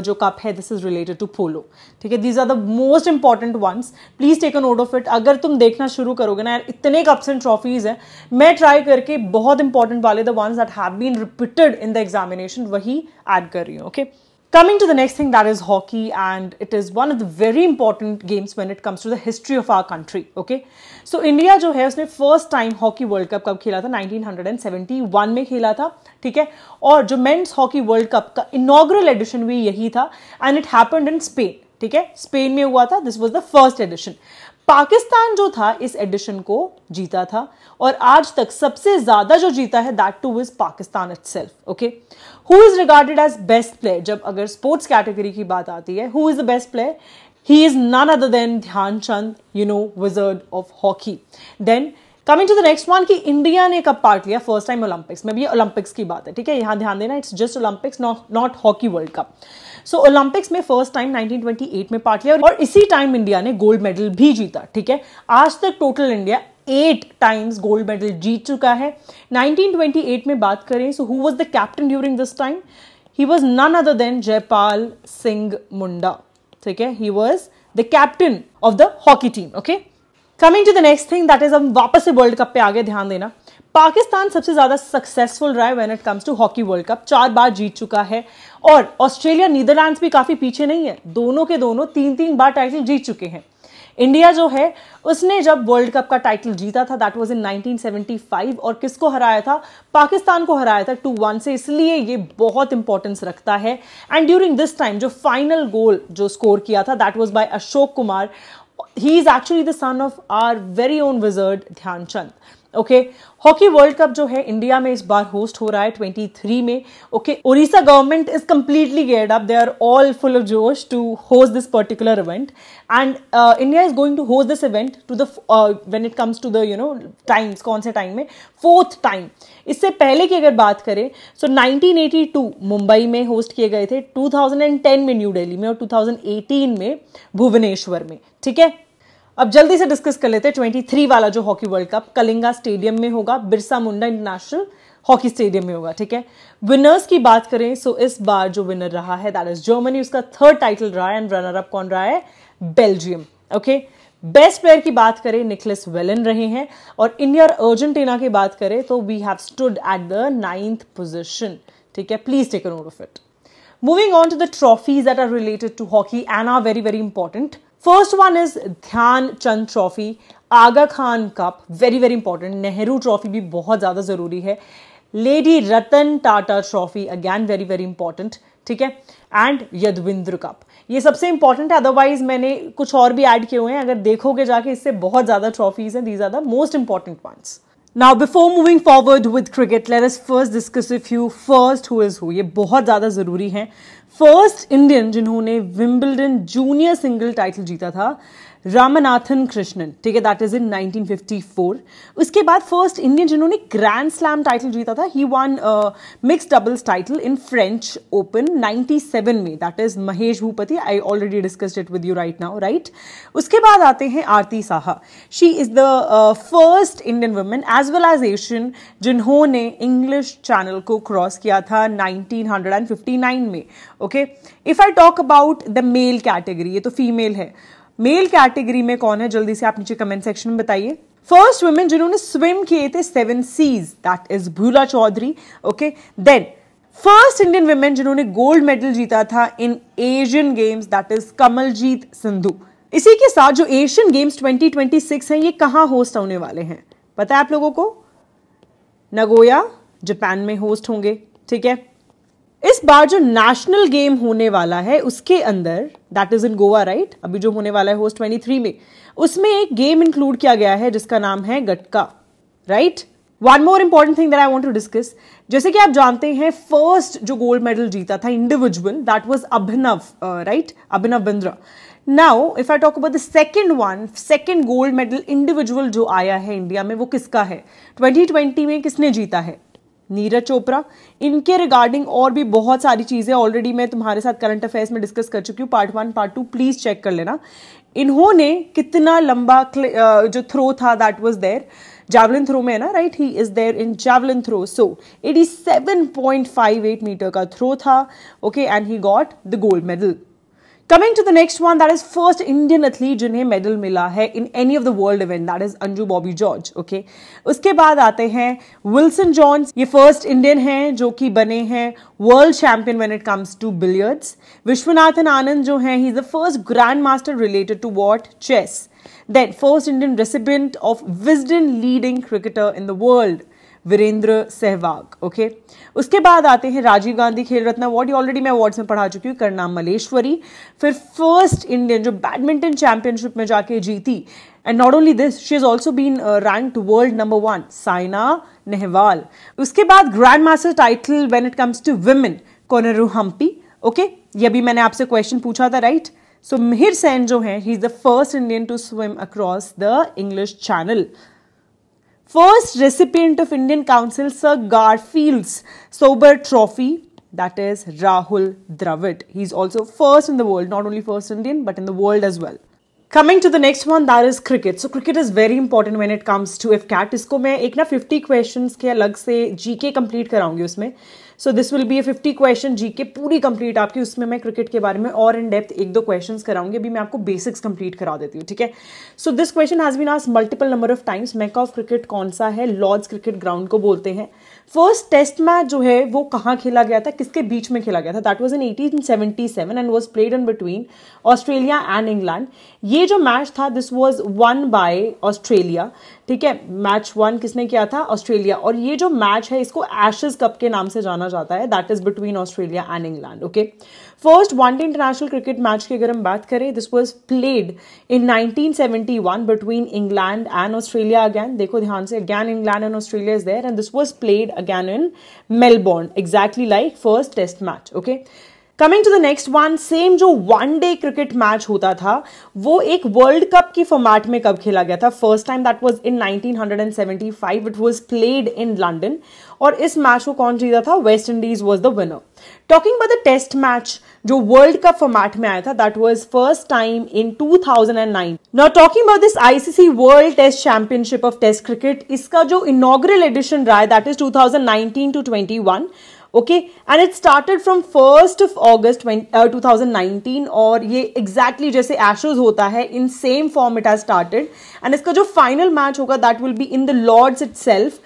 जो कप है this is related to polo ठीक है these are the most important ones please take a note of it अगर तुम देखना शुरू करोगे ना यार इतने कप्स एंड ट्रॉफीज हैं मैं ट्राई करके बहुत इंपॉर्टेंट वाले the ones that have been repeated in the examination वही ऐड कर रही हूँ okay okay? Coming to the next thing that is hockey, and it is one of the very important games when it comes to the history of our country. Okay, so India, jo hai, usne first time hockey World Cup kab khela tha 1971 mein khela tha, theek hai? Aur men's hockey World Cup inaugural edition bhi yahi tha, and it happened in Spain, theek hai? Spain mein hua This was the first edition. Pakistan जो था इस addition को जीता था और आज तक सबसे ज्यादा जो जीता है दैट टू इज पाकिस्तान इट सेल्फ okay who is regarded as best player जब अगर स्पोर्ट्स कैटेगरी की बात आती है who is the best player he is none other than Dhyan Chand you know wizard of hockey then coming to the next one की India ने कब part लिया फर्स्ट टाइम ओलंपिक्स में भी ओलंपिक्स की बात है ठीक है यहां ध्यान देना it's just Olympics not hockey world cup so Olympics में फर्स्ट टाइम 1928 में पार्ट लिया और इसी टाइम इंडिया ने गोल्ड मेडल भी जीता ठीक है आज तक total India eight times gold medal जीत चुका है 1928 में बात करें so who was the captain during this time he was none other than Jaipal Singh Munda ठीक है he was the captain of the hockey team okay coming to the next thing that is हम वापस से वर्ल्ड कप पे आगे ध्यान देना पाकिस्तान सबसे ज़्यादा सक्सेसफुल रहा है when it comes to hockey world cup चार बार जीत चुका है और ऑस्ट्रेलिया नीदरलैंड्स भी काफी पीछे नहीं है दोनों के दोनों तीन तीन बार टाइटल जीत चुके हैं इंडिया जो है उसने जब वर्ल्ड कप का टाइटल जीता था दैट वाज इन 1975 और किसको हराया था पाकिस्तान को हराया था टू वन से इसलिए ये बहुत इंपॉर्टेंस रखता है एंड ड्यूरिंग दिस टाइम जो फाइनल गोल जो स्कोर किया था that was by Ashok Kumar he is actually the son of our very own wizard Dhyanchand okay hockey world cup जो है इंडिया में इस बार होस्ट हो रहा है 23 में okay Orissa government is completely geared up they are all full of josh to host this particular event and India is going to host this event to the when it comes to the you know times कौन से time में fourth time इससे पहले की अगर बात करें so nineteen Mumbai में होस्ट किए गए थे टू में न्यू डेली में और टू में भुवनेश्वर में ठीक है अब जल्दी से डिस्कस कर लेते हैं 23 वाला जो hockey world cup Kalinga stadium में होगा Birsa Munda international hockey stadium में होगा ठीक है विनर्स की बात करें सो इस बार जो विनर रहा है दैट इज जर्मनी उसका थर्ड टाइटल रहा है एंड रनर अप कौन रहा है बेल्जियम ओके बेस्ट प्लेयर की बात करें निकलेस वेलन रहे हैं और इंडिया और अर्जेंटीना की बात करें तो we have stood at the ninth position ठीक है please take note of it moving on to the trophies that are related to hockey and are very very important first one is Dhyanchand trophy Aga Khan cup very very important Nehru trophy भी बहुत ज़्यादा ज़रूरी है lady Ratan Tata trophy again very very important ठीक है and यदविंद्र cup ये सबसे important है अदरवाइज मैंने कुछ और भी ऐड किए हुए हैं अगर देखोगे जाके इससे बहुत ज़्यादा ट्रॉफीज़ हैं these are the most important points now before moving forward with cricket let's first discuss if you first who is who ये बहुत ज़्यादा ज़रूरी है फर्स्ट इंडियन जिन्होंने विम्बलडन जूनियर सिंगल टाइटल जीता था रामनाथन कृष्णन ठीक है दैट इज इन 1954 उसके बाद फर्स्ट इंडियन जिन्होंने ग्रैंड स्लैम टाइटल जीता था he won mixed doubles title in French Open 97 में that is Mahesh Bhupathi I already discussed it with you right now right उसके बाद आते हैं Aarti Saha she is the first Indian women as well as Asian जिन्होंने English channel को cross किया था nineteen में okay if I talk about the male category ये तो फीमेल है मेल कैटेगरी में कौन है जल्दी से आप नीचे कमेंट सेक्शन में बताइए फर्स्ट वुमेन जिन्होंने स्विम किए थे seven seize that is Bula Chaudhury okay then first Indian women जिन्होंने गोल्ड मेडल जीता था in Asian Games that is Kamaljeet Sindhu इसी के साथ जो एशियन गेम्स 2026 हैं ये कहां होस्ट होने वाले हैं पता है आप लोगों को नगोया जापान में होस्ट होंगे ठीक है इस बार जो नेशनल गेम होने वाला है उसके अंदर that is in Goa right अभी जो होने वाला है होस्ट 23 में उसमें एक गेम इंक्लूड किया गया है जिसका नाम है Gatka right one more important thing that I want to discuss जैसे कि आप जानते हैं फर्स्ट जो गोल्ड मेडल जीता था individual that was Abhinav right Abhinav Bindra now if I talk about the second one second gold medal individual जो आया है इंडिया में वो किसका है 2020 में किसने जीता है नीरज चोपड़ा इनके रिगार्डिंग और भी बहुत सारी चीज़ें ऑलरेडी मैं तुम्हारे साथ करंट अफेयर्स में डिस्कस कर चुकी हूँ part one part two please check कर लेना इन्होंने कितना लंबा जो थ्रो था that was there javelin throw में है ना right he is there in javelin throw so eight metre का थ्रो था okay and he got the gold medal coming to the next one that is first Indian athlete जिन्हें medal मिला है in any of the world event that is Anju Bobby George okay उसके बाद आते हैं Wilson Jones ये first Indian हैं जो कि बने हैं world champion when it comes to billiards Viswanathan Anand जो हैं he is the first grand master related to what chess then first Indian recipient of Wisden leading cricketer in the world Virender Sehwag okay उसके बाद आते हैं राजीव गांधी खेल रत्न अवार्ड ये ऑलरेडी मैं awards में पढ़ा चुकी हूँ करना मलेश्वरी फिर फर्स्ट इंडियन जो बैडमिंटन चैंपियनशिप में जाके जीती and not only this she is also been ranked world number one Saina Nehwal उसके बाद grand master title when it comes to women Koneru Humpy okay ये भी मैंने आपसे क्वेश्चन पूछा था राइट सो मिहिर सेन जो है he is the first Indian to swim across the English channel first recipient of Indian Council Sir Garfield's Sober Trophy. That is Rahul Dravid. He's also first in the world, not only first Indian, but in the world as well. Coming to the next one, that is cricket. So cricket is very important when it comes to FCAT. इसको मैं एक ना 50 questions के अलग से GK complete कराऊंगी उसमें. So this will be a fifty question G K पूरी कंप्लीट आपकी उसमें मैं क्रिकेट के बारे में और इन डेप्थ एक दो क्वेश्चन कराऊंगी अभी मैं आपको बेसिक्स कंप्लीट करा देती हूँ ठीक है so this question has been आज multiple number of times mecca of cricket कौन सा है लॉर्ड्स क्रिकेट ग्राउंड को बोलते हैं फर्स्ट टेस्ट मैच जो है वो कहाँ खेला गया था किसके बीच में खेला गया था that was in eighteen seven and was played in between Australia and England ये जो मैच था this was won by Australia ठीक है मैच वन किसने किया था ऑस्ट्रेलिया और ये जो मैच है इसको एशेज कप के नाम से जाना जाता है that is between Australia and England okay okay? First one day international cricket match की अगर हम बात करें this was played in 1971 between England and Australia again देखो ध्यान से again England and Australia is there and this was played again in Melbourne exactly like first test match okay coming to the next one same जो one day cricket match होता था वो एक world cup के format में कब खेला गया था first time that was in 1975 it was played in London और इस मैच को कौन जीता था West Indies was the winner talking about the test match जो वर्ल्ड कप फॉर्मेट में आया था that was first time in 2009 now talking about this ICC world test championship of test cricket इसका जो इनॉग्रल एडिशन रहा है that is 2019 to 21 okay and it started from first of August two और ये exactly exactly जैसे Ashes होता है in same form it has started and इसका जो फाइनल मैच होगा that will be in the Lord's it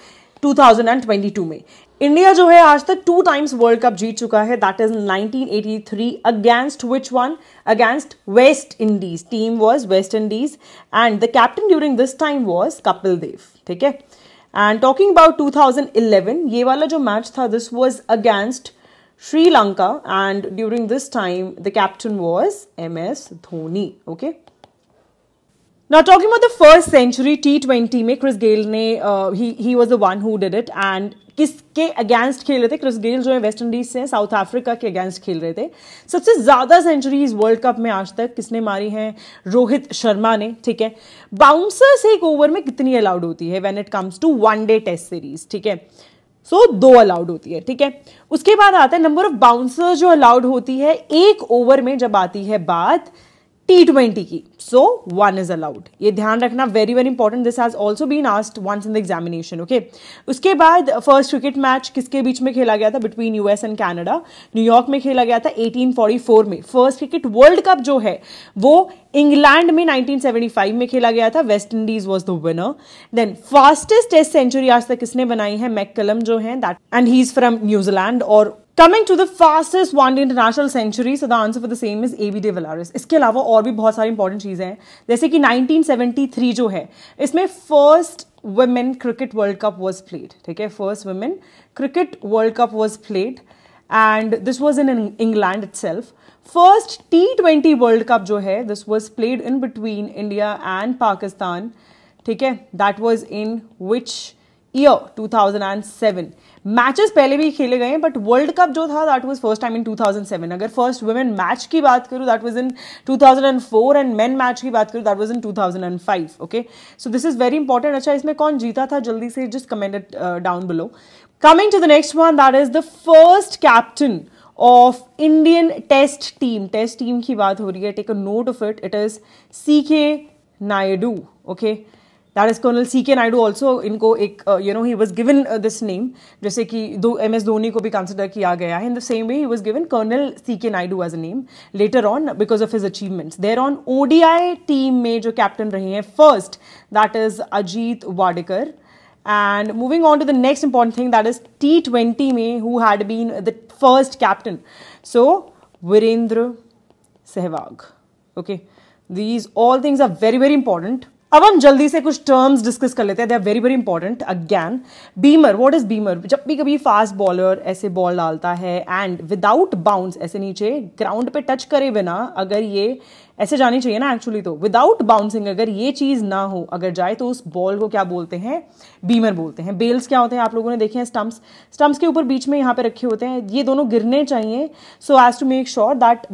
2022 में India जो है आज तक टू टाइम्स वर्ल्ड कप जीत चुका है that is 1983 against which won against West Indies team was West Indies and the captain during this time was Kapil Dev ठीक है एंड टॉकिंग अबाउट 2011 ये वाला जो मैच था this was against Sri Lanka and during this time the captain was M S Dhoni okay Now, talking about the first century T20 में Chris Gayle ने uh, he was the one who did it and किसके against खेल रहे थे Chris Gayle जो है West Indies से South Africa के अगेंस्ट खेल रहे थे सबसे ज़्यादा सेंचुरीज वर्ल्ड कप में आज तक किसने मारी हैं रोहित शर्मा ने ठीक है बाउंसर्स एक ओवर में कितनी अलाउड होती है when it comes to one day test series ठीक है सो so, दो अलाउड होती है ठीक है उसके बाद आता है नंबर ऑफ बाउंसर जो अलाउड होती है एक ओवर में जब आती है बात टी ट्वेंटी की सो वन इज अलाउड ये ध्यान रखना very very important this has also been asked once in the examination okay उसके बाद फर्स्ट क्रिकेट मैच किसके बीच में खेला गया था between US and Canada New York में खेला गया था 1844 में फर्स्ट क्रिकेट वर्ल्ड कप जो है वो इंग्लैंड में 1975 में खेला गया था West Indies was the winner then fastest test century आज तक किसने बनाई है मैक कलम जो है that and he is from New Zealand और Coming to the fastest one day international century, so the answer for the same is A.B. De Is इसके अलावा और भी बहुत सारी important चीजें हैं, जैसे कि 1973 जो है, इसमें first women cricket world cup was played, ठीक है, first women cricket world cup was played, and this was in England itself. First T20 world cup जो है, this was played in between India and Pakistan, ठीक है, that was in which year? 2007. Matches पहले भी खेले गए but world cup जो था that was first time in 2007 अगर फर्स्ट वुमेन मैच की बात करूं that was in 2004 and men match की बात करूं that was in 2005 okay so this is very important अच्छा इसमें कौन जीता था जल्दी से just comment down below coming to the next one that is the first captain of Indian test team test team की बात हो रही है take a note of it it is C K Naidu okay okay? That is colonel C K Naidu also इनको एक you know he was given this name जैसे कि दो एम एस धोनी को भी कंसिडर किया गया है in the same way he was given colonel C K Naidu as a name later on because of his achievements there on ODI team में जो कैप्टन रहे हैं first that is Ajit Wadekar And moving on to the next important thing that is T20 में who had been the first captain. So Virendra Sehwag. Okay. These all things are very, very important. अब हम जल्दी से कुछ terms discuss कर लेते हैं they are very very important again beamer what is beamer जब भी कभी फास्ट बॉलर ऐसे बॉल डालता है एंड विदाउट बाउंस ऐसे नीचे ग्राउंड पे टच करे बिना अगर ये ऐसे जानी चाहिए ना एक्चुअली तो विदाउट बाउंसिंग अगर ये चीज़ ना हो अगर जाए तो उस बॉल को क्या बोलते हैं बीमर बोलते हैं बेल्स क्या होते हैं आप लोगों ने देखे हैं स्टम्प्स स्टम्प्स के ऊपर बीच में यहाँ पे रखे होते हैं ये दोनों गिरने चाहिए so as to make sure that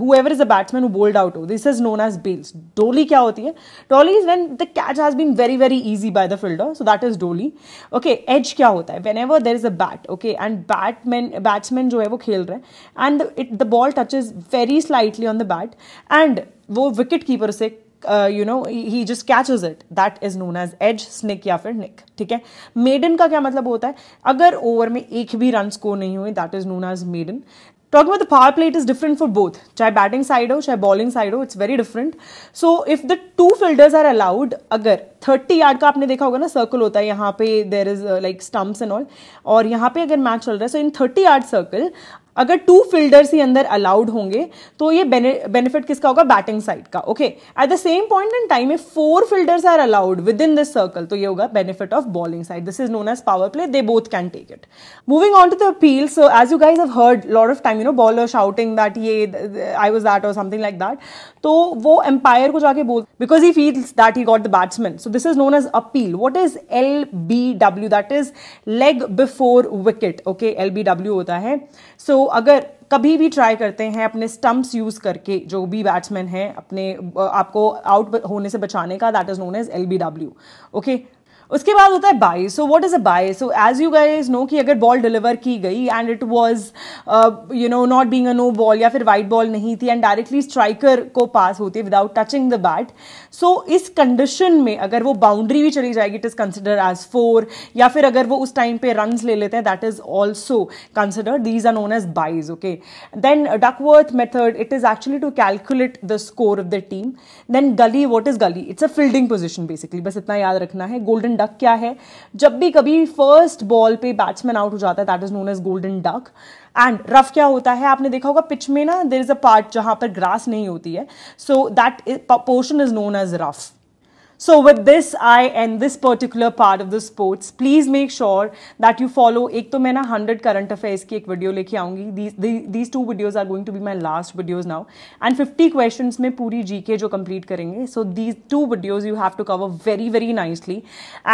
whoever is a batsman who bowled out हो this is known as bails dolly क्या होती है dolly is when the catch has been very very easy by the fielder so that is dolly okay as क्या होता है whenever there is a bat okay and batman batsman जो है वो खेल रहे हैं and it the ball touch is very slightly on the bat and and वो विकेट कीपर से you know he just catch is it that is known as as snick या फिर निक ठीक है मेडन का क्या मतलब होता है अगर ओवर में एक भी रन स्कोर नहीं हुए that is known as maiden talk about the power plate is different for both चाहे बैटिंग साइड हो चाहे बॉलिंग साइड हो it's very different so if the two fielders are allowed अगर थर्टी यार्ड का आपने देखा होगा ना सर्कल होता है यहाँ पे there is like stumps and all और यहाँ पे अगर मैच चल रहा है so in thirty yard circle अगर टू फील्डर्स ही अंदर अलाउड होंगे तो ये बेनिफिट किसका होगा बैटिंग साइड का okay at the same point in time if four fielders are allowed within this circle तो ये होगा benefit of bowling side this is known as power play they both can take it moving on to the appeal so as you guys have heard lot of time you know bowler shouting that ये I was that और something like that तो वो umpire को जाके बोल because he feels that he got the batsman so this is known as appeal what is L B W that is leg before wicket okay L B W होता है सो so, अगर कभी भी ट्राई करते हैं अपने स्टम्प्स यूज़ करके जो भी बैट्समैन हैं अपने आपको आउट होने से बचाने का that is known as L B W okay उसके बाद होता है bye so what is a bye so as you guys know कि अगर बॉल डिलीवर की गई and it was you know not being a no ball या फिर वाइट बॉल नहीं थी एंड डायरेक्टली स्ट्राइकर को पास होती है without touching the bat so इस कंडीशन में अगर वो बाउंड्री भी चली जाएगी it is consider as four या फिर अगर वो उस टाइम पे रन ले लेते हैं that is also consider these are known as byes okay then Duckworth method it is actually to calculate the score of the team then gully what is gully it's a fielding position basically बस इतना याद रखना है golden duck क्या है जब भी कभी फर्स्ट बॉल पे बैट्समैन आउट हो जाता है that is known as golden duck and rough क्या होता है आपने देखा होगा पिच में ना देर इज अ पार्ट जहां पर ग्रास नहीं होती है so that portion is known as rough So with this, I end this particular part of the sports. Please make sure that you follow. एक तो मैं ना 100 current affairs की एक video लेके आऊँगी. These, these these two videos are going to be my last videos now. And 50 questions में पूरी GK जो complete करेंगे. So these two videos you have to cover very very nicely.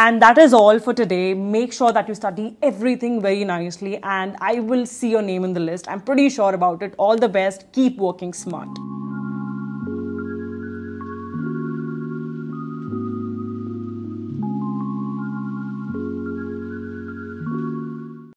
And that is all for today. Make sure that you study everything very nicely. And I will see your name in the list. I'm pretty sure about it. All the best. Keep working smart.